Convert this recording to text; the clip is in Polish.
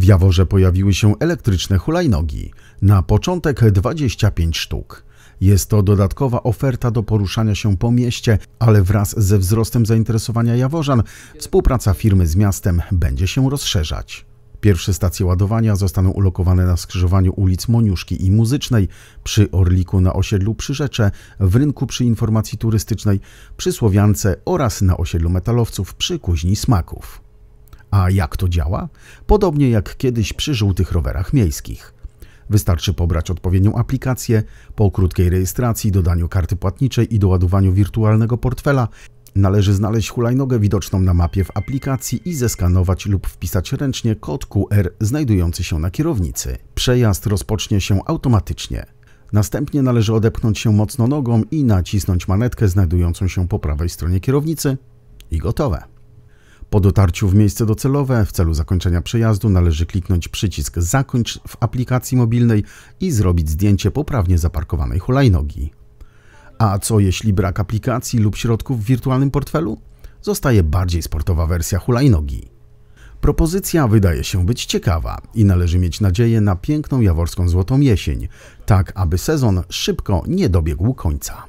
W Jaworze pojawiły się elektryczne hulajnogi, na początek 25 sztuk. Jest to dodatkowa oferta do poruszania się po mieście, ale wraz ze wzrostem zainteresowania Jaworzan współpraca firmy z miastem będzie się rozszerzać. Pierwsze stacje ładowania zostaną ulokowane na skrzyżowaniu ulic Moniuszki i Muzycznej, przy Orliku na osiedlu Przyrzecze, w rynku przy informacji turystycznej, przy Słowiance oraz na osiedlu metalowców przy Kuźni Smaków. A jak to działa? Podobnie jak kiedyś przy żółtych rowerach miejskich. Wystarczy pobrać odpowiednią aplikację, po krótkiej rejestracji, dodaniu karty płatniczej i doładowaniu wirtualnego portfela należy znaleźć hulajnogę widoczną na mapie w aplikacji i zeskanować lub wpisać ręcznie kod QR znajdujący się na kierownicy. Przejazd rozpocznie się automatycznie. Następnie należy odepchnąć się mocno nogą i nacisnąć manetkę znajdującą się po prawej stronie kierownicy i gotowe. Po dotarciu w miejsce docelowe w celu zakończenia przejazdu należy kliknąć przycisk Zakończ w aplikacji mobilnej i zrobić zdjęcie poprawnie zaparkowanej hulajnogi. A co jeśli brak aplikacji lub środków w wirtualnym portfelu? Zostaje bardziej sportowa wersja hulajnogi. Propozycja wydaje się być ciekawa i należy mieć nadzieję na piękną jaworską złotą jesień, tak aby sezon szybko nie dobiegł końca.